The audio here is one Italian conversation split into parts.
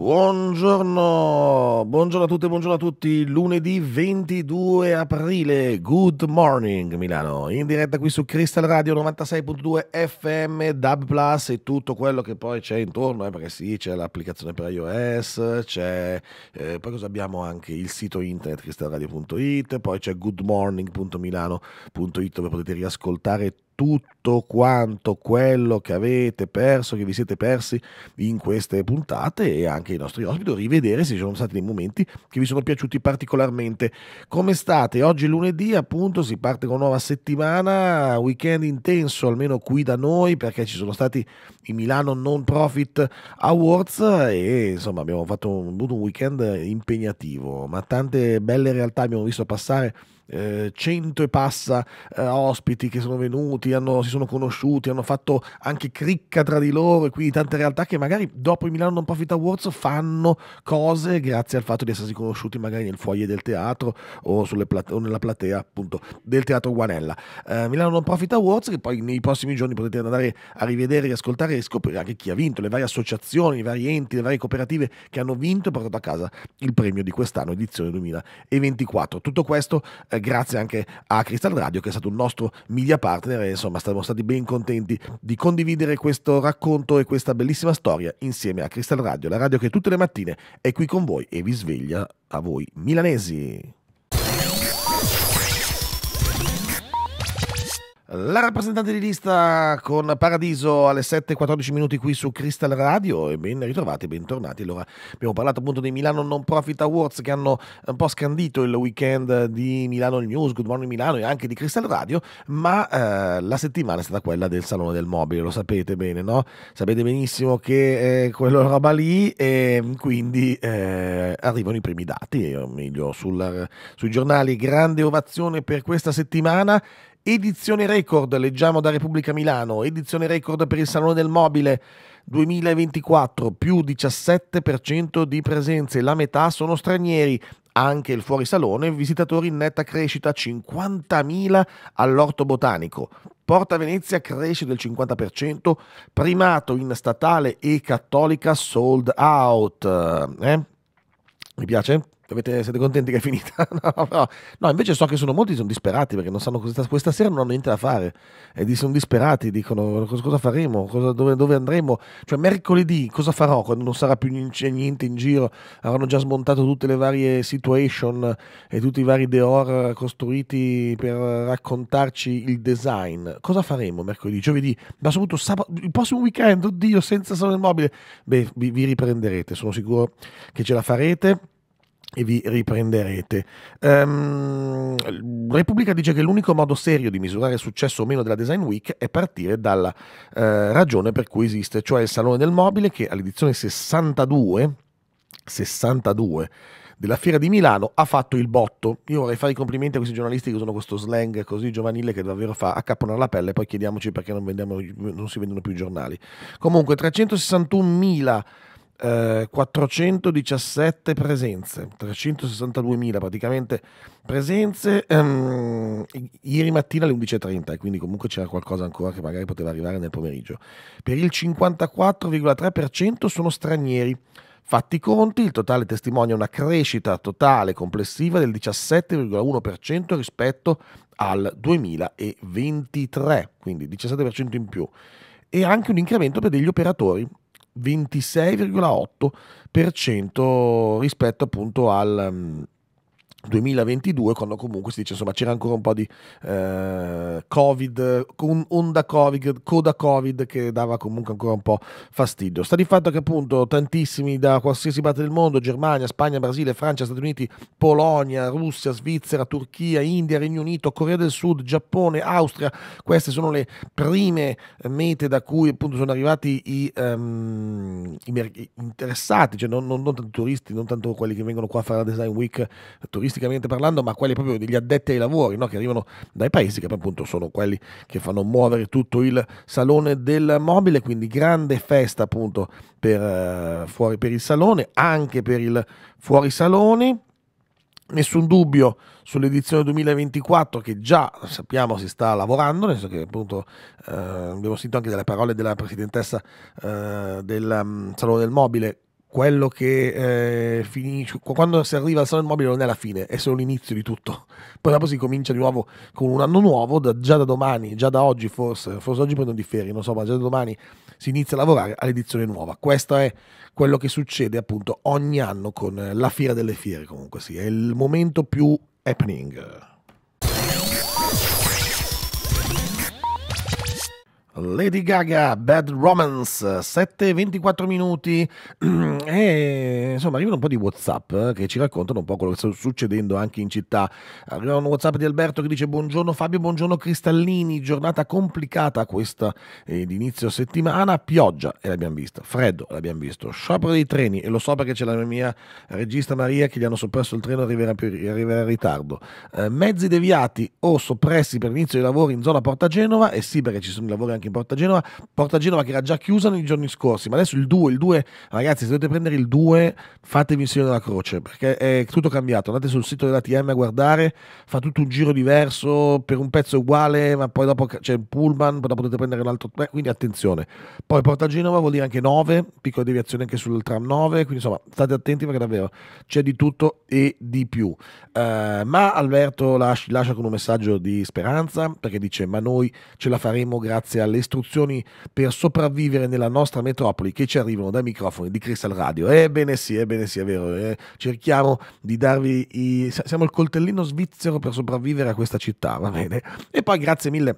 Buongiorno, buongiorno a tutte, buongiorno a tutti. Lunedì 22 aprile, good morning Milano, in diretta qui su Crystal Radio 96.2 FM, Dub Plus e tutto quello che poi c'è intorno, eh, perché sì, c'è l'applicazione per iOS, c'è, eh, poi cosa abbiamo anche il sito internet crystalradio.it, poi c'è goodmorning.milano.it dove potete riascoltare tutto tutto quanto quello che avete perso, che vi siete persi in queste puntate e anche i nostri ospiti, rivedere se ci sono stati dei momenti che vi sono piaciuti particolarmente. Come state? Oggi è lunedì appunto si parte con una nuova settimana, weekend intenso almeno qui da noi perché ci sono stati i Milano Non Profit Awards e insomma abbiamo fatto un, un weekend impegnativo, ma tante belle realtà abbiamo visto passare eh, cento e passa eh, ospiti che sono venuti, hanno, si sono conosciuti, hanno fatto anche cricca tra di loro e quindi tante realtà che magari dopo il Milano Non Profit Awards fanno cose grazie al fatto di essersi conosciuti magari nel foyer del teatro o, plate- o nella platea appunto del teatro Guanella. Eh, Milano Non Profit Awards che poi nei prossimi giorni potete andare a rivedere, riascoltare e scoprire anche chi ha vinto, le varie associazioni, i vari enti, le varie cooperative che hanno vinto e portato a casa il premio di quest'anno, edizione 2024. Tutto questo eh, grazie anche a Crystal Radio che è stato un nostro media partner e insomma siamo stati ben contenti di condividere questo racconto e questa bellissima storia insieme a Crystal Radio, la radio che tutte le mattine è qui con voi e vi sveglia a voi milanesi. La rappresentante di lista con Paradiso alle 7.14 minuti qui su Crystal Radio e ben ritrovati, bentornati. Allora, abbiamo parlato appunto dei Milano Non Profit Awards che hanno un po' scandito il weekend di Milano News, Good Morning Milano e anche di Crystal Radio, ma eh, la settimana è stata quella del Salone del Mobile, lo sapete bene, no? Sapete benissimo che è quella roba lì e quindi eh, arrivano i primi dati, o meglio sul, sui giornali, grande ovazione per questa settimana Edizione record, leggiamo da Repubblica Milano, edizione record per il Salone del Mobile 2024, più 17% di presenze, la metà sono stranieri, anche il fuori salone, visitatori in netta crescita 50.000 all'orto botanico. Porta Venezia cresce del 50%, primato in statale e cattolica sold out. Eh? Mi piace? Avete, siete contenti che è finita? No, no, no, invece so che sono molti sono disperati perché non sanno cosa, questa sera non hanno niente da fare e sono disperati, dicono cosa, faremo, cosa, dove, dove, andremo, cioè mercoledì cosa farò quando non sarà più niente in giro, avranno già smontato tutte le varie situation e tutti i vari deor costruiti per raccontarci il design. Cosa faremo mercoledì, giovedì, ma soprattutto sabato, il prossimo weekend, oddio, senza solo il mobile? Beh, vi, vi riprenderete, sono sicuro che ce la farete e vi riprenderete. Um, Repubblica dice che l'unico modo serio di misurare il successo o meno della Design Week è partire dalla uh, ragione per cui esiste, cioè il Salone del Mobile che all'edizione 62, 62 della Fiera di Milano ha fatto il botto. Io vorrei fare i complimenti a questi giornalisti che usano questo slang così giovanile che davvero fa accapponare la pelle, poi chiediamoci perché non, vendiamo, non si vendono più i giornali. Comunque 361.000 417 eh, presenze, 362.000 praticamente presenze ehm, ieri mattina alle 11.30 e quindi comunque c'era qualcosa ancora che magari poteva arrivare nel pomeriggio. Per il 54,3% sono stranieri. Fatti i conti, il totale testimonia una crescita totale complessiva del 17,1% rispetto al 2023, quindi 17% in più, e anche un incremento per degli operatori 26,8% rispetto appunto al mm, 2022 quando comunque si dice insomma c'era ancora un po' di eh, covid onda covid coda covid che dava comunque ancora un po' fastidio sta di fatto che appunto tantissimi da qualsiasi parte del mondo Germania Spagna Brasile Francia Stati Uniti Polonia Russia Svizzera Turchia India Regno Unito Corea del Sud Giappone Austria queste sono le prime mete da cui appunto sono arrivati i, um, i interessati cioè non, non, non, tanto turisti non tanto quelli che vengono qua a fare la design week turisti giornalisticamente parlando, ma quelli proprio degli addetti ai lavori no? che arrivano dai paesi che appunto sono quelli che fanno muovere tutto il salone del mobile, quindi grande festa appunto per, uh, fuori per il salone, anche per il fuorisalone. Nessun dubbio sull'edizione 2024 che già sappiamo si sta lavorando, nel senso che appunto uh, abbiamo sentito anche dalle parole della presidentessa uh, del um, Salone del Mobile quello che eh, finisce quando si arriva al salone mobile non è la fine, è solo l'inizio di tutto. Poi dopo si comincia di nuovo con un anno nuovo, da, già da domani, già da oggi forse, forse oggi poi non differi, non so, ma già da domani si inizia a lavorare all'edizione nuova. Questo è quello che succede appunto ogni anno con eh, la Fiera delle Fiere comunque, sì, è il momento più happening. Lady Gaga, Bad Romance, 7-24 e minuti e insomma arrivano un po' di Whatsapp eh, che ci raccontano un po' quello che sta succedendo anche in città. Arriva un Whatsapp di Alberto che dice buongiorno Fabio, buongiorno Cristallini, giornata complicata questa eh, di inizio settimana, pioggia e l'abbiamo visto, freddo l'abbiamo visto, sciopero dei treni e lo so perché c'è la mia regista Maria che gli hanno soppresso il treno arriverà, arriverà in ritardo. Eh, mezzi deviati o soppressi per l'inizio dei lavori in zona Porta Genova e sì perché ci sono i lavori anche in in Porta Genova, Porta Genova che era già chiusa nei giorni scorsi, ma adesso il 2, il 2, ragazzi se dovete prendere il 2 fatevi il segno della croce, perché è tutto cambiato, andate sul sito dell'ATM a guardare, fa tutto un giro diverso, per un pezzo uguale, ma poi dopo c'è il pullman, poi dopo potete prendere un altro quindi attenzione. Poi Porta Genova vuol dire anche 9, piccola deviazione anche sul tram 9, quindi insomma state attenti perché davvero c'è di tutto e di più. Uh, ma Alberto lascia, lascia con un messaggio di speranza, perché dice ma noi ce la faremo grazie alle istruzioni per sopravvivere nella nostra metropoli che ci arrivano dai microfoni di Crystal Radio. Ebbene sì, ebbene sì, è vero. Eh. Cerchiamo di darvi i... siamo il coltellino svizzero per sopravvivere a questa città, va bene? E poi grazie mille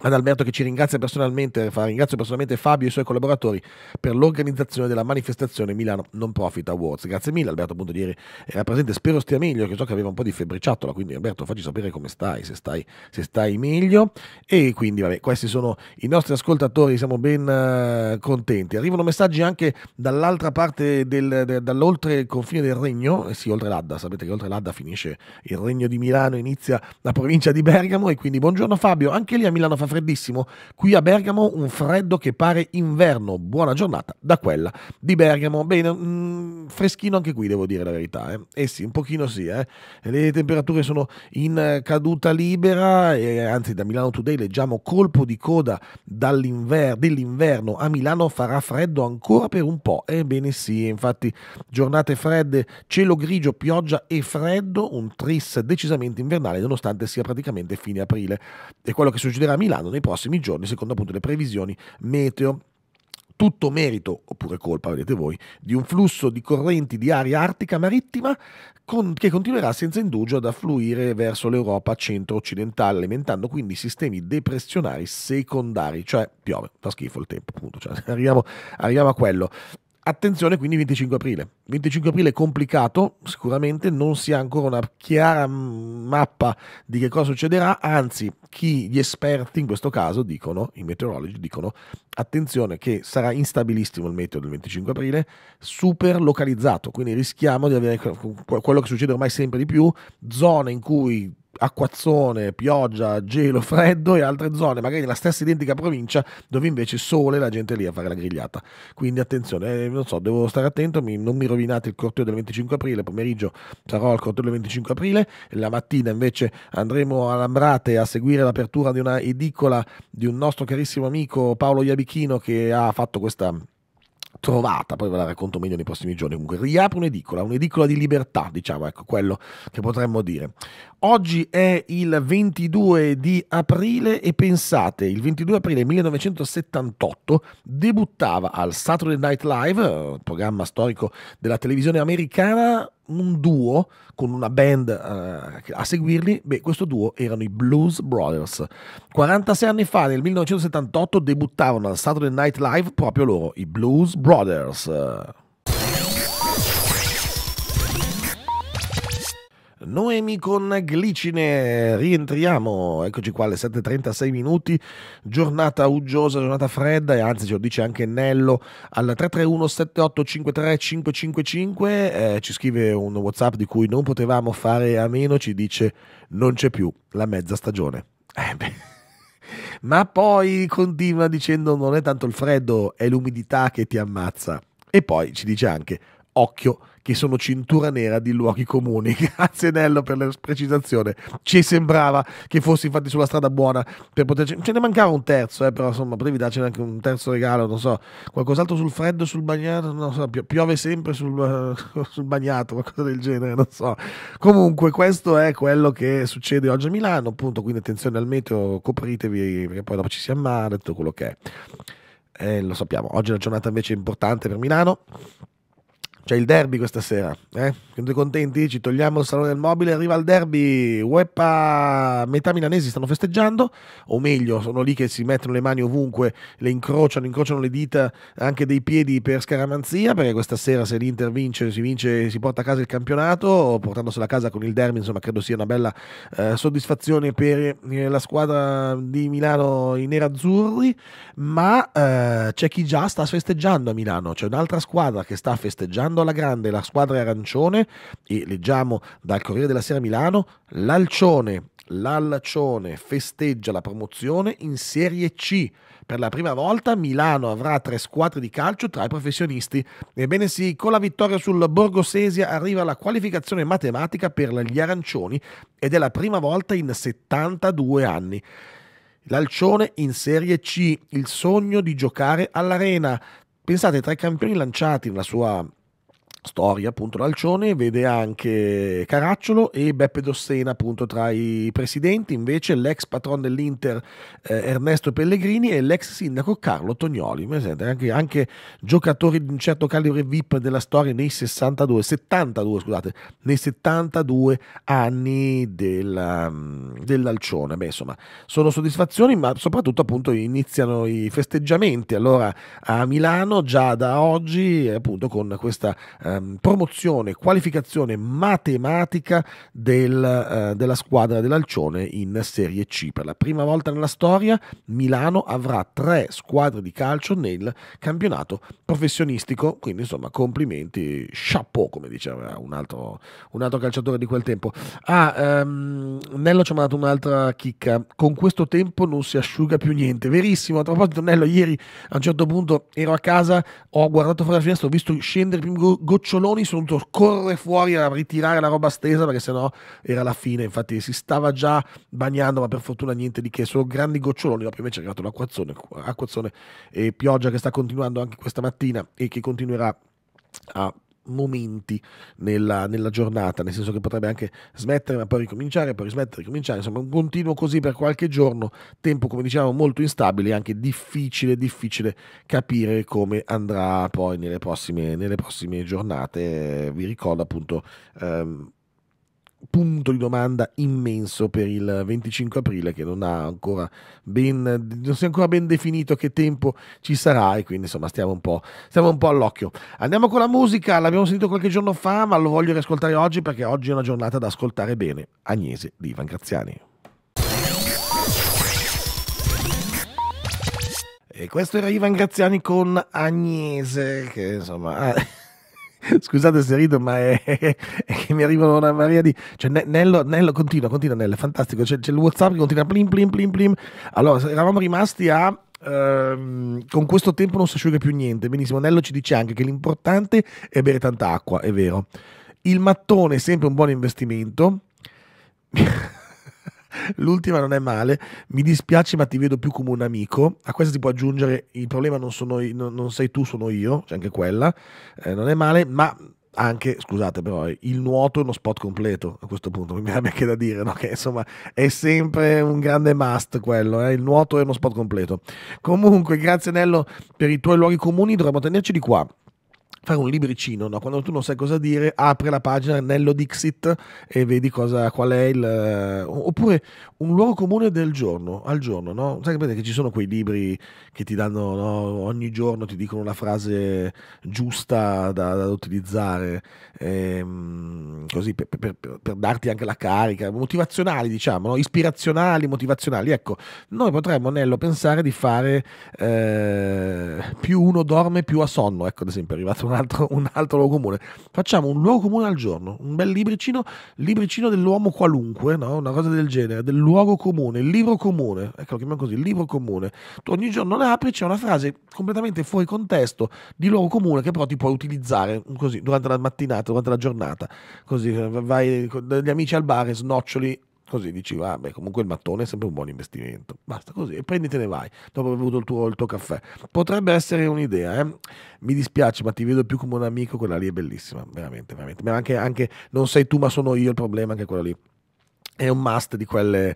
ad Alberto che ci ringrazia personalmente, ringrazio personalmente Fabio e i suoi collaboratori per l'organizzazione della manifestazione Milano Non Profit Awards. Grazie mille Alberto, appunto di ieri eh, era presente, spero stia meglio, che so che aveva un po' di febbriciatola, quindi Alberto facci sapere come stai, se stai, se stai meglio. E quindi vabbè, questi sono i nostri ascoltatori, siamo ben uh, contenti. Arrivano messaggi anche dall'altra parte, del, de, dall'oltre il confine del regno, eh sì, oltre l'Adda, sapete che oltre l'Adda finisce il regno di Milano, inizia la provincia di Bergamo e quindi buongiorno Fabio, anche lì a Milano fa freddissimo. Qui a Bergamo un freddo che pare inverno. Buona giornata da quella di Bergamo. Bene, mh, mm, freschino anche qui, devo dire la verità. Eh, eh sì, un pochino sì. Eh. Le temperature sono in caduta libera, e, anzi da Milano Today leggiamo colpo di coda dell'inverno a Milano farà freddo ancora per un po'. Ebbene eh, sì, infatti giornate fredde, cielo grigio, pioggia e freddo, un tris decisamente invernale nonostante sia praticamente fine aprile. E quello che succederà a Milano aumentando nei prossimi giorni secondo appunto le previsioni meteo tutto merito, oppure colpa, vedete voi, di un flusso di correnti di aria artica marittima con, che continuerà senza indugio ad affluire verso l'Europa centro-occidentale, alimentando quindi sistemi depressionari secondari, cioè piove, fa schifo il tempo, appunto, cioè, arriviamo, arriviamo a quello. Attenzione quindi 25 aprile. 25 aprile è complicato, sicuramente non si ha ancora una chiara mappa di che cosa succederà, anzi chi, gli esperti in questo caso dicono, i meteorologi dicono attenzione che sarà instabilissimo il meteo del 25 aprile, super localizzato, quindi rischiamo di avere quello che succede ormai sempre di più, zone in cui acquazzone, pioggia, gelo, freddo e altre zone, magari nella stessa identica provincia, dove invece sole la gente è lì a fare la grigliata. Quindi attenzione, eh, non so, devo stare attento, mi, non mi rovinate il corteo del 25 aprile, pomeriggio sarò al corteo del 25 aprile, la mattina invece andremo a Lambrate a seguire l'apertura di una edicola di un nostro carissimo amico Paolo Iabichino che ha fatto questa trovata, poi ve la racconto meglio nei prossimi giorni, comunque riapre un'edicola, un'edicola di libertà, diciamo, ecco quello che potremmo dire. Oggi è il 22 di aprile e pensate, il 22 aprile 1978 debuttava al Saturday Night Live, programma storico della televisione americana, un duo con una band uh, a seguirli, beh, questo duo erano i Blues Brothers. 46 anni fa, nel 1978, debuttavano al Saturday Night Live proprio loro, i Blues Brothers. Noemi con Glicine, rientriamo, eccoci qua alle 7.36 minuti, giornata uggiosa, giornata fredda e anzi ce lo dice anche Nello al 331-7853-555, eh, ci scrive un Whatsapp di cui non potevamo fare a meno, ci dice non c'è più la mezza stagione. Eh beh. Ma poi continua dicendo non è tanto il freddo, è l'umidità che ti ammazza. E poi ci dice anche occhio che sono cintura nera di luoghi comuni. Grazie Nello per la precisazione. Ci sembrava che fossi infatti sulla strada buona per poterci... Ce ne mancava un terzo, eh, però insomma, potevi darcene anche un terzo regalo, non so, qualcos'altro sul freddo, sul bagnato, non so, piove sempre sul, uh, sul bagnato, qualcosa del genere, non so. Comunque questo è quello che succede oggi a Milano, appunto, quindi attenzione al meteo, copritevi perché poi dopo ci si ammala tutto quello che è. Eh, lo sappiamo, oggi è una giornata invece importante per Milano c'è il derby questa sera. Eh? Siete contenti? Ci togliamo il salone del mobile. Arriva il derby. Uepa, metà milanesi stanno festeggiando, o meglio, sono lì che si mettono le mani ovunque, le incrociano, incrociano le dita anche dei piedi per scaramanzia. Perché questa sera, se l'Inter vince, si vince, si porta a casa il campionato, portandosela a casa con il derby. Insomma, credo sia una bella eh, soddisfazione per eh, la squadra di Milano i nerazzurri. Ma eh, c'è chi già sta festeggiando a Milano, c'è un'altra squadra che sta festeggiando andando alla grande la squadra arancione e leggiamo dal Corriere della Sera Milano, l'Alcione, l'Alcione festeggia la promozione in Serie C. Per la prima volta Milano avrà tre squadre di calcio tra i professionisti. Ebbene sì, con la vittoria sul Borgo Sesia arriva la qualificazione matematica per gli arancioni ed è la prima volta in 72 anni. L'Alcione in Serie C, il sogno di giocare all'Arena. Pensate, tra i campioni lanciati nella sua storia appunto l'Alcione vede anche Caracciolo e Beppe Dossena appunto tra i presidenti invece l'ex patron dell'Inter eh, Ernesto Pellegrini e l'ex sindaco Carlo Tognoli anche, anche, giocatori di un certo calibro VIP della storia nei 62 72 scusate nei 72 anni della, mm, dell'Alcione beh insomma sono soddisfazioni ma soprattutto appunto iniziano i festeggiamenti allora a Milano già da oggi appunto con questa eh, ehm, promozione qualificazione matematica del, eh, della squadra dell'Alcione in Serie C. Per la prima volta nella storia Milano avrà tre squadre di calcio nel campionato professionistico, quindi insomma complimenti, chapeau come diceva un altro, un altro calciatore di quel tempo. Ah, ehm, Nello ci ha mandato un'altra chicca, con questo tempo non si asciuga più niente, verissimo, a proposito Nello ieri a un certo punto ero a casa, ho guardato fuori la finestra, ho visto scendere prima go- goccioloni sono dovuto correre fuori a ritirare la roba stesa perché sennò era la fine. Infatti si stava già bagnando, ma per fortuna niente di che, solo grandi goccioloni. Dopo invece è arrivato l'acquazzone, acquazzone e pioggia che sta continuando anche questa mattina e che continuerà a momenti nella, nella, giornata, nel senso che potrebbe anche smettere ma poi ricominciare, poi smettere, ricominciare, insomma un continuo così per qualche giorno, tempo come dicevamo molto instabile e anche difficile, difficile capire come andrà poi nelle prossime, nelle prossime giornate. Vi ricordo appunto... Ehm, punto di domanda immenso per il 25 aprile che non ha ancora ben non si è ancora ben definito che tempo ci sarà e quindi insomma stiamo un po', stiamo un po all'occhio andiamo con la musica l'abbiamo sentito qualche giorno fa ma lo voglio riascoltare oggi perché oggi è una giornata da ascoltare bene Agnese di Ivan Graziani e questo era Ivan Graziani con Agnese che insomma Scusate se rido, ma è, è, che mi arrivano una marea di. Cioè, Nello, Nello continua, continua, Nello, è fantastico. C'è, c'è il WhatsApp che continua plim plim plim plim. Allora, eravamo rimasti a. Uh, con questo tempo non si asciuga più niente. Benissimo, Nello ci dice anche che l'importante è bere tanta acqua, è vero. Il mattone è sempre un buon investimento. L'ultima non è male. Mi dispiace, ma ti vedo più come un amico. A questa si può aggiungere: il problema non, sono, non, non sei tu, sono io. C'è anche quella. Eh, non è male, ma anche, scusate però, eh, il nuoto è uno spot completo a questo punto, mi ha anche da dire, no? che insomma è sempre un grande must quello, eh? il nuoto è uno spot completo. Comunque, grazie Nello per i tuoi luoghi comuni, dovremmo tenerci di qua fare un libricino, no? quando tu non sai cosa dire, apri la pagina Nello Dixit e vedi cosa, qual è il... Eh, oppure un luogo comune del giorno, al giorno, no? Sai che ci sono quei libri che ti danno, no? ogni giorno ti dicono una frase giusta da, da utilizzare, ehm, così per, per, per, per, darti anche la carica, motivazionali diciamo, ispirazionali, motivazionali. Ecco, noi potremmo, Nello, pensare di fare eh, più uno dorme più ha sonno, ecco ad esempio è arrivato una altro, un altro luogo comune. Facciamo un luogo comune al giorno, un bel libricino, libricino dell'uomo qualunque, no? una cosa del genere, del luogo comune, il libro comune, ecco lo chiamiamo così, il libro comune. Tu ogni giorno ne apri, c'è una frase completamente fuori contesto di luogo comune che però ti puoi utilizzare così durante la mattinata, durante la giornata, così vai con gli amici al bar e snoccioli Così dici, vabbè, comunque il mattone è sempre un buon investimento. Basta così, e prenditene vai, dopo aver bevuto il tuo, il tuo caffè. Potrebbe essere un'idea, eh? Mi dispiace, ma ti vedo più come un amico, quella lì è bellissima, veramente, veramente. Ma anche, anche non sei tu, ma sono io il problema, anche quella lì. È un must di quelle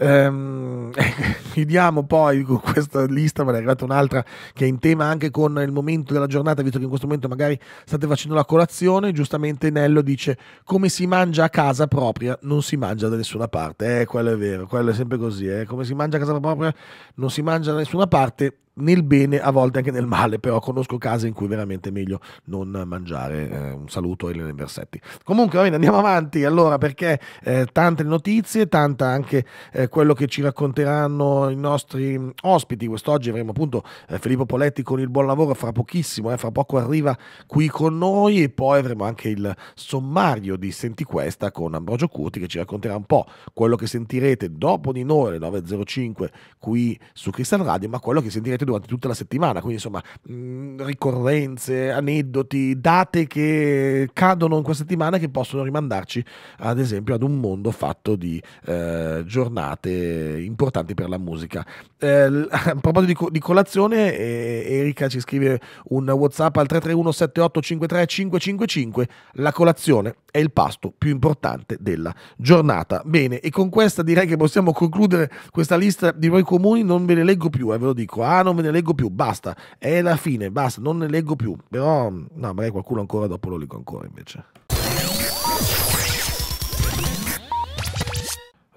Ehm, ecco, chiudiamo poi con questa lista, ma è arrivata un'altra che è in tema anche con il momento della giornata, visto che in questo momento magari state facendo la colazione, giustamente Nello dice come si mangia a casa propria, non si mangia da nessuna parte. Eh, quello è vero, quello è sempre così, eh. come si mangia a casa propria, non si mangia da nessuna parte nel bene, a volte anche nel male, però conosco case in cui veramente è meglio non mangiare. Eh, un saluto Elena Versetti. Comunque, va bene, andiamo avanti allora perché eh, tante notizie, tanta anche eh, quello che ci racconteranno i nostri mm, ospiti. Quest'oggi avremo appunto eh, Filippo Poletti con il buon lavoro fra pochissimo, eh, fra poco arriva qui con noi e poi avremo anche il sommario di Senti Questa con Ambrogio Curti che ci racconterà un po' quello che sentirete dopo di noi alle 9.05 qui su Crystal Radio, ma quello che sentirete durante tutta la settimana, quindi insomma mh, ricorrenze, aneddoti, date che cadono in quella settimana che possono rimandarci ad esempio ad un mondo fatto di eh, giornate importanti per la musica. Eh, a proposito di, di colazione, eh, Erika ci scrive un WhatsApp al 331 7853 555, la colazione è il pasto più importante della giornata. Bene, e con questa direi che possiamo concludere questa lista di voi comuni, non ve ne leggo più, eh, ve lo dico, ah non ve ne leggo più, basta, è la fine, basta, non ne leggo più, però no, magari qualcuno ancora dopo lo leggo ancora invece.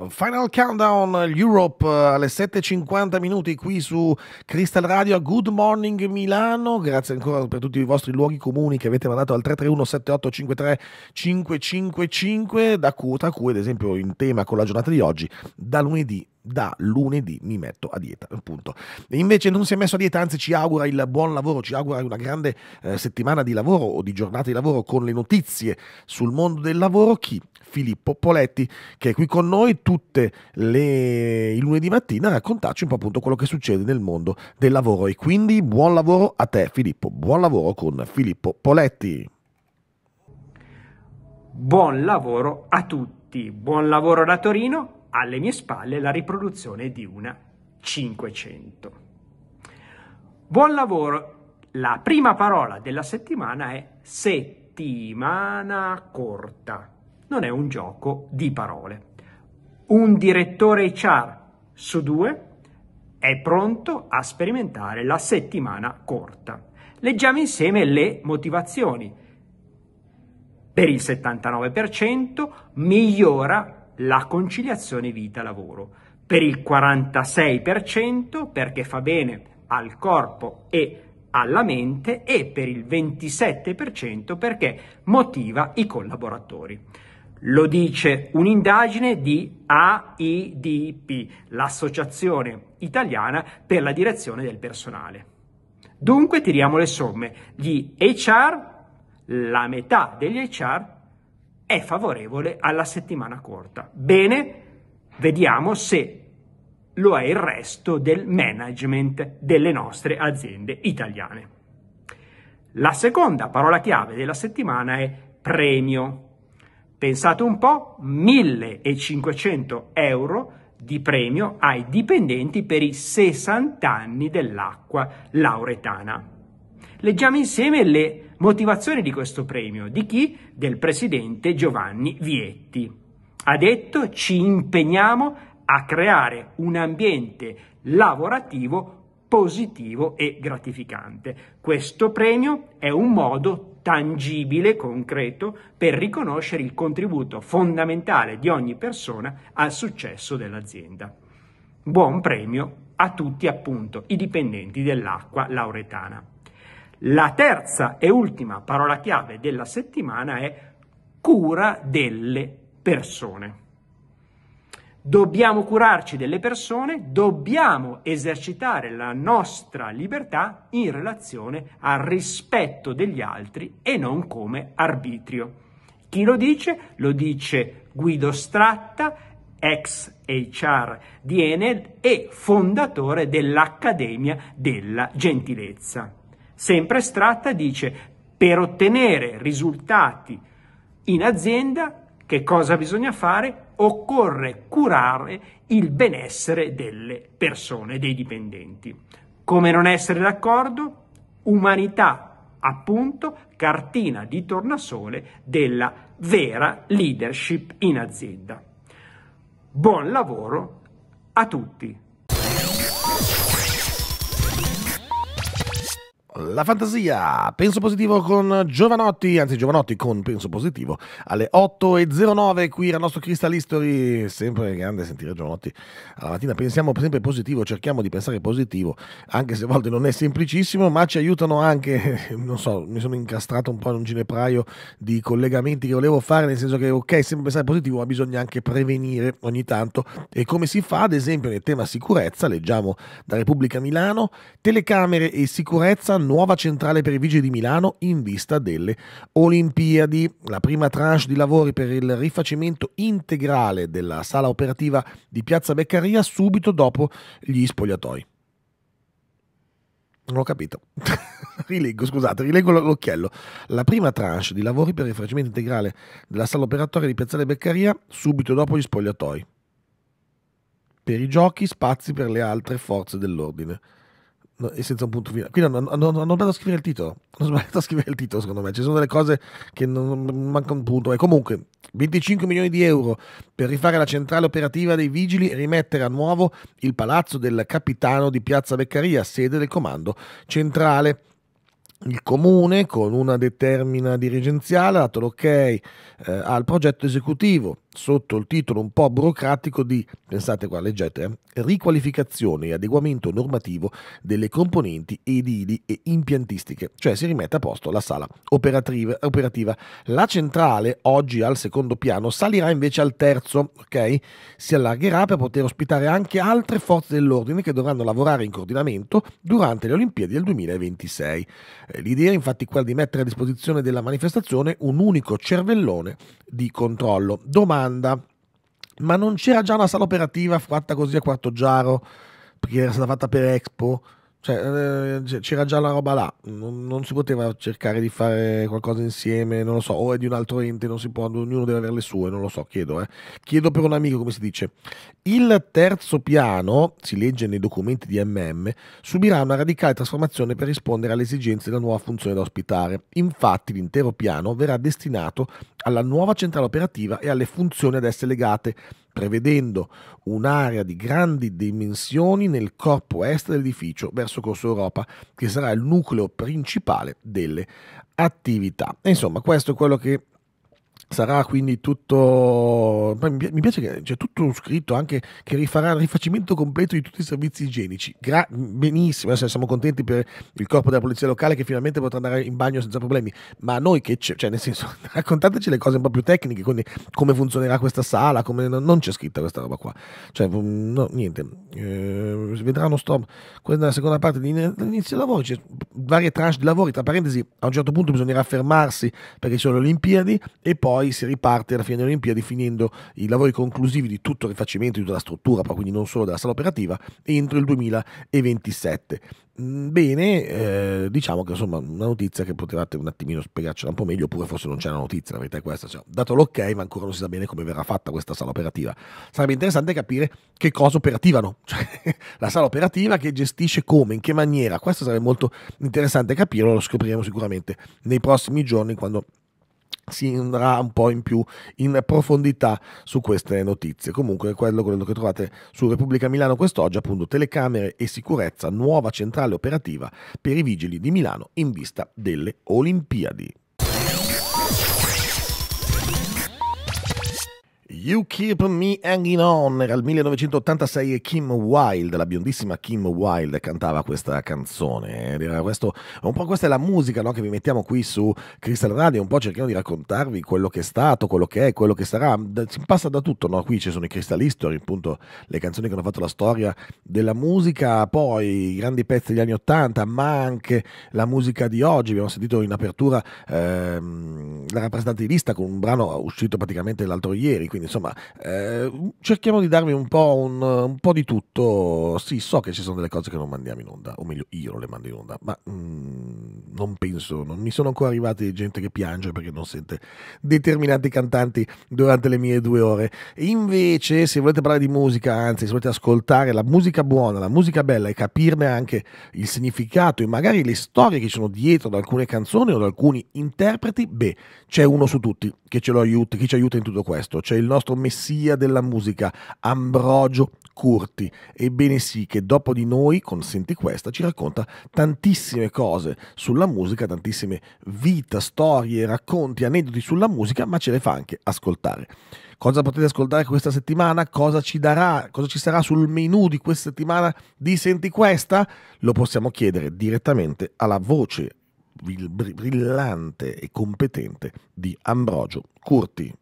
Final Countdown eh, Europe eh, alle 7.50 minuti qui su Crystal Radio. Good Morning Milano. Grazie ancora per tutti i vostri luoghi comuni che avete mandato al 331-7853-555, da cui, tra cui ad esempio in tema con la giornata di oggi, da lunedì da lunedì mi metto a dieta. appunto. E invece non si è messo a dieta, anzi ci augura il buon lavoro, ci augura una grande eh, settimana di lavoro o di giornata di lavoro con le notizie sul mondo del lavoro. Chi? Filippo Poletti, che è qui con noi tutte le il lunedì mattina a raccontarci un po' appunto quello che succede nel mondo del lavoro. E quindi buon lavoro a te Filippo, buon lavoro con Filippo Poletti. Buon lavoro a tutti, buon lavoro da Torino alle mie spalle la riproduzione di una 500. Buon lavoro! La prima parola della settimana è settimana corta. Non è un gioco di parole. Un direttore HR su due è pronto a sperimentare la settimana corta. Leggiamo insieme le motivazioni. Per il 79% migliora la conciliazione vita-lavoro, per il 46% perché fa bene al corpo e alla mente e per il 27% perché motiva i collaboratori. Lo dice un'indagine di AIDP, l'Associazione Italiana per la Direzione del Personale. Dunque tiriamo le somme. Gli HR, la metà degli HR è favorevole alla settimana corta. Bene, vediamo se lo è il resto del management delle nostre aziende italiane. La seconda parola chiave della settimana è premio. Pensate un po', 1500 euro di premio ai dipendenti per i 60 anni dell'acqua lauretana. Leggiamo insieme le Motivazione di questo premio di chi? Del presidente Giovanni Vietti. Ha detto ci impegniamo a creare un ambiente lavorativo positivo e gratificante. Questo premio è un modo tangibile, concreto, per riconoscere il contributo fondamentale di ogni persona al successo dell'azienda. Buon premio a tutti appunto i dipendenti dell'acqua lauretana. La terza e ultima parola chiave della settimana è cura delle persone. Dobbiamo curarci delle persone, dobbiamo esercitare la nostra libertà in relazione al rispetto degli altri e non come arbitrio. Chi lo dice? Lo dice Guido Stratta, ex HR di Enel e fondatore dell'Accademia della Gentilezza sempre Stratta dice per ottenere risultati in azienda che cosa bisogna fare? Occorre curare il benessere delle persone, dei dipendenti. Come non essere d'accordo? Umanità, appunto, cartina di tornasole della vera leadership in azienda. Buon lavoro a tutti! la fantasia, penso positivo con Giovanotti, anzi Giovanotti con penso positivo alle 8.09 qui al nostro Crystal History, sempre grande sentire Giovanotti alla mattina, pensiamo sempre positivo, cerchiamo di pensare positivo, anche se a volte non è semplicissimo, ma ci aiutano anche, non so, mi sono incastrato un po' in un ginepraio di collegamenti che volevo fare, nel senso che ok, sempre pensare positivo, ma bisogna anche prevenire ogni tanto e come si fa, ad esempio nel tema sicurezza, leggiamo da Repubblica Milano, telecamere e sicurezza nuova centrale per i vigili di Milano in vista delle Olimpiadi. La prima tranche di lavori per il rifacimento integrale della sala operativa di Piazza Beccaria subito dopo gli spogliatoi. Non ho capito. rileggo, scusate, rileggo l'occhiello. La prima tranche di lavori per il rifacimento integrale della sala operatoria di Piazzale Beccaria subito dopo gli spogliatoi. Per i giochi, spazi per le altre forze dell'ordine e senza un punto finale. Quindi hanno, hanno, hanno sbagliato a scrivere il titolo. Hanno sbagliato a scrivere il titolo, secondo me. Ci sono delle cose che non manca un punto. E comunque, 25 milioni di euro per rifare la centrale operativa dei vigili e rimettere a nuovo il palazzo del capitano di Piazza Beccaria, sede del comando centrale. Il comune, con una determina dirigenziale, ha dato l'ok eh, al progetto esecutivo sotto il titolo un po' burocratico di, pensate qua, leggete, eh, riqualificazione e adeguamento normativo delle componenti edili e impiantistiche, cioè si rimette a posto la sala operativa. La centrale, oggi al secondo piano, salirà invece al terzo, ok? Si allargherà per poter ospitare anche altre forze dell'ordine che dovranno lavorare in coordinamento durante le Olimpiadi del 2026. Eh, l'idea è infatti quella di mettere a disposizione della manifestazione un unico cervellone di controllo. Domani domanda, ma non c'era già una sala operativa fatta così a Quarto Giaro, perché era stata fatta per Expo? Cioè, eh, c'era già la roba là, non, non, si poteva cercare di fare qualcosa insieme, non lo so, o è di un altro ente, non si può, ognuno deve avere le sue, non lo so, chiedo. Eh. Chiedo per un amico, come si dice. Il terzo piano, si legge nei documenti di MM, subirà una radicale trasformazione per rispondere alle esigenze della nuova funzione da ospitare. Infatti l'intero piano verrà destinato alla nuova centrale operativa e alle funzioni ad esse legate prevedendo un'area di grandi dimensioni nel corpo est dell'edificio verso Corso Europa, che sarà il nucleo principale delle attività. E insomma, questo è quello che Sarà quindi tutto. Mi piace che c'è tutto scritto anche che rifarà il rifacimento completo di tutti i servizi igienici. Gra- benissimo, adesso siamo contenti per il corpo della polizia locale che finalmente potrà andare in bagno senza problemi. Ma noi che c'è, cioè, nel senso, raccontateci le cose un po' più tecniche, quindi come funzionerà questa sala, come non c'è scritta questa roba qua. Cioè, mm, no, niente. Eh, vedranno stop. Questa è la seconda parte dell'inizio dei lavoro c'è varie tranche di lavori. Tra parentesi, a un certo punto bisognerà fermarsi perché ci sono le Olimpiadi e poi poi si riparte alla fine delle Olimpiadi finendo i lavori conclusivi di tutto il rifacimento di tutta la struttura, ma quindi non solo della sala operativa, entro il 2027. Mm, bene, eh, diciamo che insomma una notizia che potevate un attimino spiegarcela un po' meglio, oppure forse non c'è una notizia, la verità è questa, cioè, dato l'ok ma ancora non si sa bene come verrà fatta questa sala operativa. Sarebbe interessante capire che cosa operativano, cioè la sala operativa che gestisce come, in che maniera, questo sarebbe molto interessante capirlo, lo scopriremo sicuramente nei prossimi giorni quando si andrà un po' in più in profondità su queste notizie. Comunque quello, quello che trovate su Repubblica Milano quest'oggi, appunto telecamere e sicurezza, nuova centrale operativa per i vigili di Milano in vista delle Olimpiadi. You Keep Me Hanging On era il 1986 e Kim Wilde, la biondissima Kim Wilde cantava questa canzone questo, un po' questa è la musica no, che vi mettiamo qui su Crystal Radio un po' cerchiamo di raccontarvi quello che è stato quello che è, quello che sarà si passa da tutto, no? qui ci sono i Crystal History appunto le canzoni che hanno fatto la storia della musica, poi i grandi pezzi degli anni Ottanta, ma anche la musica di oggi, abbiamo sentito in apertura ehm, la rappresentante di lista con un brano uscito praticamente l'altro ieri quindi quindi insomma, eh, cerchiamo di darvi un po', un, un po', di tutto. Sì, so che ci sono delle cose che non mandiamo in onda, o meglio, io non le mando in onda, ma mm, non penso, non mi sono ancora arrivati gente che piange perché non sente determinati cantanti durante le mie due ore. invece, se volete parlare di musica, anzi, se volete ascoltare la musica buona, la musica bella e capirne anche il significato e magari le storie che ci sono dietro ad alcune canzoni o ad alcuni interpreti, beh, c'è uno su tutti che, ce lo aiuta, che ci aiuta in tutto questo. C'è il nostro messia della musica, Ambrogio Curti. Ebbene sì, che dopo di noi, con Senti Questa, ci racconta tantissime cose sulla musica, tantissime vita, storie, racconti, aneddoti sulla musica, ma ce le fa anche ascoltare. Cosa potete ascoltare questa settimana? Cosa ci darà? Cosa ci sarà sul menu di questa settimana di Senti Questa? Lo possiamo chiedere direttamente alla voce brillante e competente di Ambrogio Curti.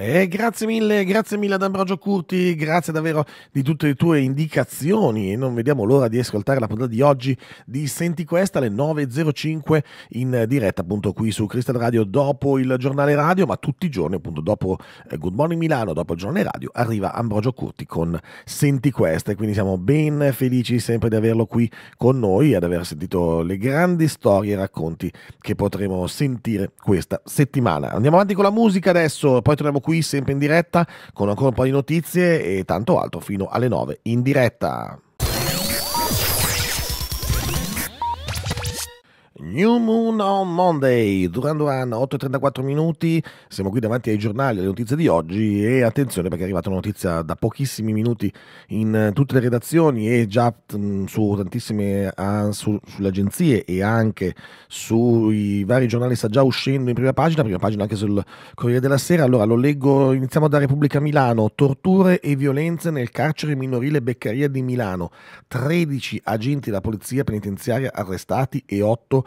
Eh, grazie mille, grazie mille ad Ambrogio Curti, grazie davvero di tutte le tue indicazioni e non vediamo l'ora di ascoltare la puntata di oggi di Senti Questa alle 9.05 in diretta appunto qui su Crystal Radio dopo il giornale radio, ma tutti i giorni appunto dopo eh, Good Morning Milano, dopo il giornale radio, arriva Ambrogio Curti con Senti Questa e quindi siamo ben felici sempre di averlo qui con noi e ad aver sentito le grandi storie e racconti che potremo sentire questa settimana. Andiamo avanti con la musica adesso, poi torniamo qui qui sempre in diretta con ancora un po' di notizie e tanto altro fino alle 9 in diretta. New Moon on Monday, durando Anna, 8.34 minuti, siamo qui davanti ai giornali, alle notizie di oggi e attenzione perché è arrivata una notizia da pochissimi minuti in eh, tutte le redazioni e già mm, su tantissime su, sulle agenzie e anche sui vari giornali sta già uscendo in prima pagina, prima pagina anche sul Corriere della Sera, allora lo leggo, iniziamo da Repubblica Milano, torture e violenze nel carcere minorile Beccaria di Milano, 13 agenti della polizia penitenziaria arrestati e 8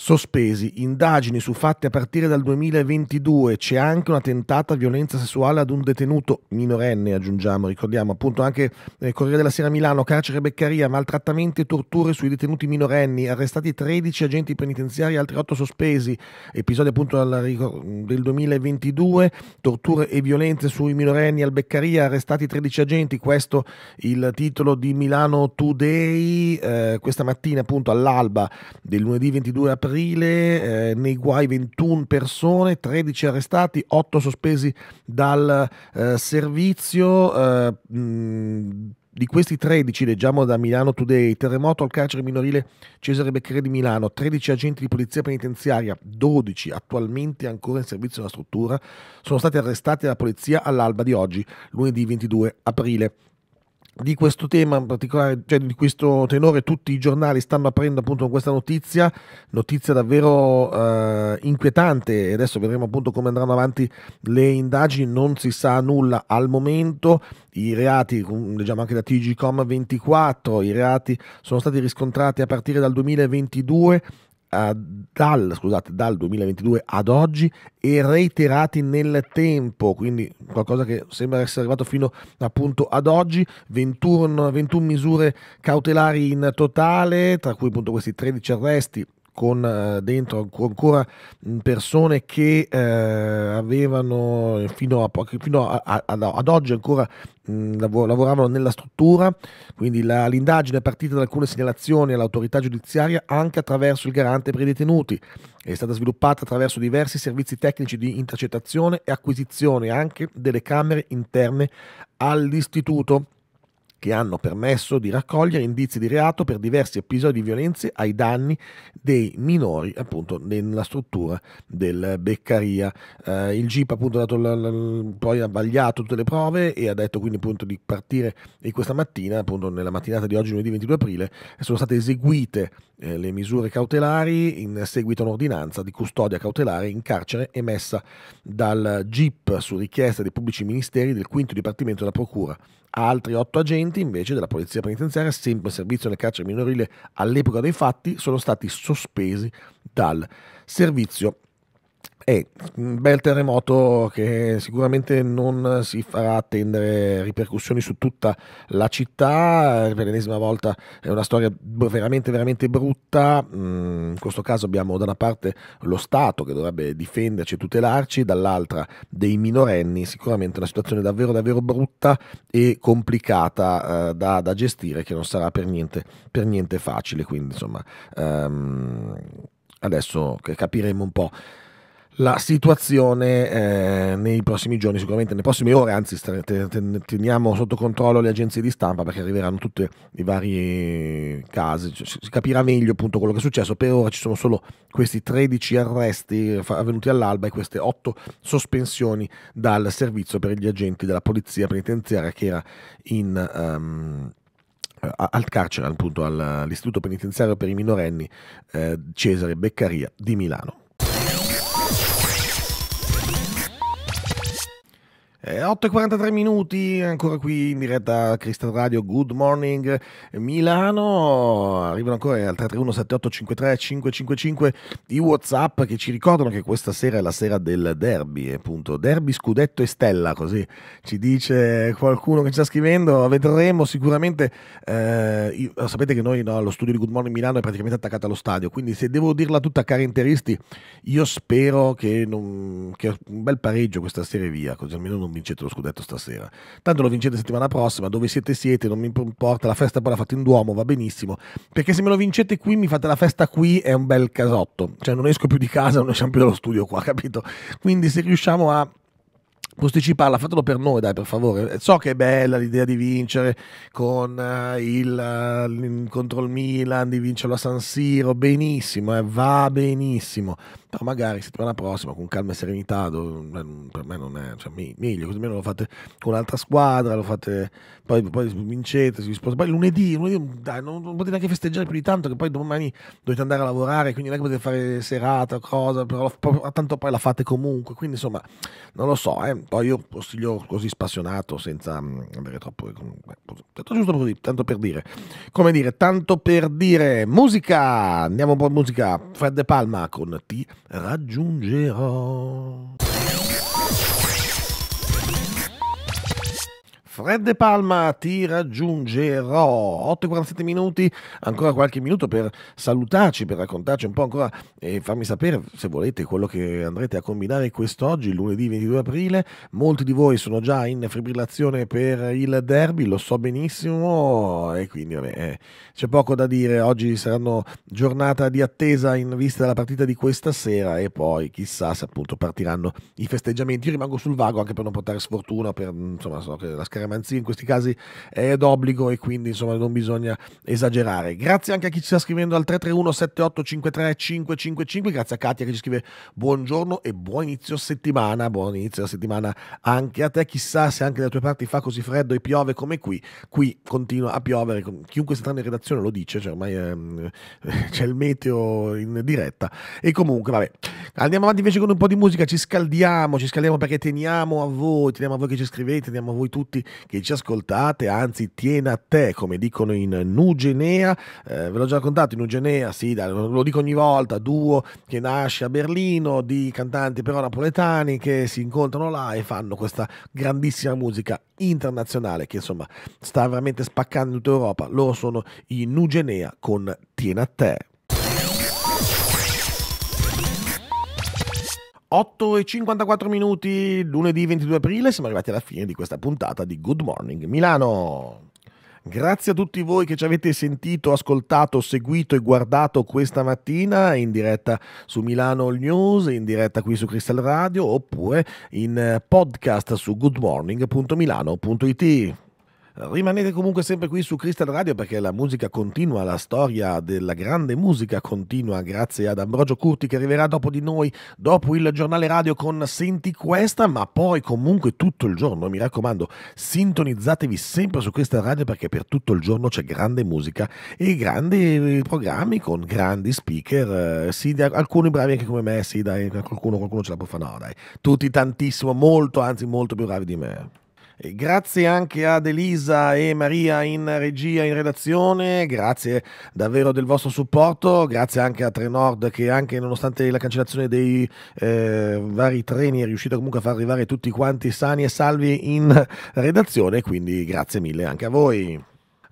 Sospesi, indagini su fatti a partire dal 2022, c'è anche una tentata violenza sessuale ad un detenuto minorenne, aggiungiamo, ricordiamo appunto anche eh, Corriere della Sera Milano, carcere Beccaria, maltrattamenti e torture sui detenuti minorenni, arrestati 13 agenti penitenziari, altri 8 sospesi, episodi appunto del 2022, torture e violenze sui minorenni al Beccaria, arrestati 13 agenti, questo il titolo di Milano Today, eh, questa mattina appunto all'alba del lunedì 22 aprile aprile, eh, nei guai 21 persone, 13 arrestati, 8 sospesi dal eh, servizio. Eh, mh, di questi 13, leggiamo da Milano Today, terremoto al carcere minorile Cesare Beccheri di Milano, 13 agenti di polizia penitenziaria, 12 attualmente ancora in servizio nella struttura, sono stati arrestati dalla polizia all'alba di oggi, lunedì 22 aprile di questo tema in particolare, cioè di questo tenore, tutti i giornali stanno aprendo appunto con questa notizia, notizia davvero eh, inquietante e adesso vedremo appunto come andranno avanti le indagini, non si sa nulla al momento, i reati, mm, leggiamo anche da TGCOM 24, i reati sono stati riscontrati a partire dal 2022 dal, scusate, dal 2022 ad oggi e reiterati nel tempo, quindi qualcosa che sembra essere arrivato fino appunto ad oggi, 21, 21 misure cautelari in totale, tra cui appunto questi 13 arresti con eh, dentro ancora persone che eh, avevano fino, a, fino a, a, ad oggi ancora mh, lavoravano nella struttura, quindi la, l'indagine è partita da alcune segnalazioni all'autorità giudiziaria anche attraverso il garante per i detenuti, è stata sviluppata attraverso diversi servizi tecnici di intercettazione e acquisizione anche delle camere interne all'istituto che hanno permesso di raccogliere indizi di reato per diversi episodi di violenze ai danni dei minori appunto nella struttura del Beccaria. Eh, il GIP appunto ha dato la, la, poi ha vagliato tutte le prove e ha detto quindi appunto di partire e questa mattina appunto nella mattinata di oggi lunedì 22 aprile sono state eseguite eh, le misure cautelari in seguito a un'ordinanza di custodia cautelare in carcere emessa dal GIP su richiesta dei pubblici ministeri del quinto dipartimento della procura Altri otto agenti invece della polizia penitenziaria, sempre in servizio nel carcere minorile all'epoca dei fatti, sono stati sospesi dal servizio è un bel terremoto che sicuramente non si farà attendere ripercussioni su tutta la città, per l'ennesima volta è una storia veramente veramente brutta, mm, in questo caso abbiamo da una parte lo Stato che dovrebbe difenderci e tutelarci, dall'altra dei minorenni, sicuramente una situazione davvero davvero brutta e complicata eh, da, da, gestire che non sarà per niente, per niente facile, quindi insomma ehm, adesso capiremo un po' la situazione eh, nei prossimi giorni, sicuramente nelle prossime ore, anzi teniamo sotto controllo le agenzie di stampa perché arriveranno tutti i vari casi, cioè, si capirà meglio appunto quello che è successo, per ora ci sono solo questi 13 arresti avvenuti all'alba e queste 8 sospensioni dal servizio per gli agenti della polizia penitenziaria che era in... Um, al carcere, appunto all'istituto penitenziario per i minorenni eh, Cesare Beccaria di Milano. Eh, 8.43 minuti, ancora qui in diretta a Crystal Radio, Good Morning Milano, arrivano ancora al 331-7853-555 i Whatsapp che ci ricordano che questa sera è la sera del derby, appunto, derby scudetto e stella, così ci dice qualcuno che ci sta scrivendo, vedremo sicuramente, eh, io, sapete che noi no, lo studio di Good Morning Milano è praticamente attaccato allo stadio, quindi se devo dirla tutta cari interisti, io spero che, non, che un bel pareggio questa sera via, così almeno non non vincete lo scudetto stasera. Tanto lo vincete settimana prossima, dove siete siete, non mi importa, la festa poi la fate in Duomo, va benissimo. Perché se me lo vincete qui, mi fate la festa qui, è un bel casotto. Cioè non esco più di casa, non esciamo più dallo studio qua, capito? Quindi se riusciamo a posticiparla, fatelo per noi, dai, per favore. So che è bella l'idea di vincere con uh, il uh, contro il Milan, di vincerlo a San Siro, benissimo, eh, va benissimo però magari settimana prossima con calma e serenità, dove, per me non è cioè, meglio, così almeno lo fate con un'altra squadra, lo fate, poi, poi vincete, si risposta. Poi lunedì, lunedì dai, non, non, potete neanche festeggiare più di tanto, che poi domani dovete andare a lavorare, quindi non è che potete fare serata o cosa, però tanto poi la fate comunque, quindi insomma, non lo so, eh. poi io consiglio così spassionato, senza mm, avere troppo... Eh, tanto giusto così, tanto per dire. Come dire, tanto per dire, musica, andiamo un po' in musica, Fred De Palma con T. raggiungerò. Fred De Palma ti raggiungerò. 8.47 minuti, ancora qualche minuto per salutarci, per raccontarci un po' ancora e farmi sapere se volete quello che andrete a combinare quest'oggi, lunedì 22 aprile. Molti di voi sono già in fibrillazione per il derby, lo so benissimo e quindi eh, c'è poco da dire. Oggi saranno giornata di attesa in vista della partita di questa sera e poi chissà se appunto partiranno i festeggiamenti. Io rimango sul vago anche per non portare sfortuna, per insomma so che la schermata ma in questi casi è d'obbligo e quindi insomma non bisogna esagerare. Grazie anche a chi ci sta scrivendo al 331 7853 555, grazie a Katia che ci scrive buongiorno e buon inizio settimana, buon inizio settimana anche a te, chissà se anche da tue parti fa così freddo e piove come qui, qui continua a piovere, chiunque sta in redazione lo dice, cioè ormai ehm, c'è il meteo in diretta e comunque vabbè, andiamo avanti invece con un po' di musica, ci scaldiamo, ci scaldiamo perché teniamo a voi, teniamo a voi che ci scrivete, teniamo a voi tutti che ci ascoltate, anzi tiene a te, come dicono in Nugenea, eh, ve l'ho già raccontato in Nugenea, sì, da, lo dico ogni volta, duo che nasce a Berlino di cantanti però napoletani che si incontrano là e fanno questa grandissima musica internazionale che insomma sta veramente spaccando tutta Europa, loro sono i Nugenea con Tiene a te. 8 e 54 minuti, lunedì 22 aprile, siamo arrivati alla fine di questa puntata di Good Morning Milano. Grazie a tutti voi che ci avete sentito, ascoltato, seguito e guardato questa mattina in diretta su Milano All News, in diretta qui su Crystal Radio oppure in eh, podcast su goodmorning.milano.it. Rimanete comunque sempre qui su Crystal Radio perché la musica continua, la storia della grande musica continua grazie ad Ambrogio Curti che arriverà dopo di noi, dopo il giornale radio con Senti questa, ma poi comunque tutto il giorno, mi raccomando, sintonizzatevi sempre su Crystal Radio perché per tutto il giorno c'è grande musica e grandi eh, programmi con grandi speaker, eh, sì, alcuni bravi anche come me, sì, dai, qualcuno, qualcuno ce la può fare, no, dai, tutti tantissimo, molto, anzi molto più bravi di me. E grazie anche ad Elisa e Maria in regia, in redazione, grazie davvero del vostro supporto, grazie anche a Trenord che anche nonostante la cancellazione dei eh, vari treni è riuscito comunque a far arrivare tutti quanti sani e salvi in redazione, quindi grazie mille anche a voi.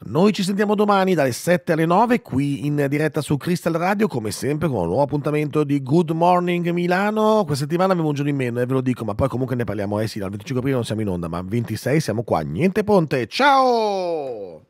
Noi ci sentiamo domani dalle 7 alle 9 qui in diretta su Crystal Radio, come sempre con un nuovo appuntamento di Good Morning Milano. Questa settimana abbiamo un giorno in meno, eh, ve lo dico, ma poi comunque ne parliamo. Eh sì, dal 25 aprile non siamo in onda, ma 26 siamo qua. Niente ponte, ciao!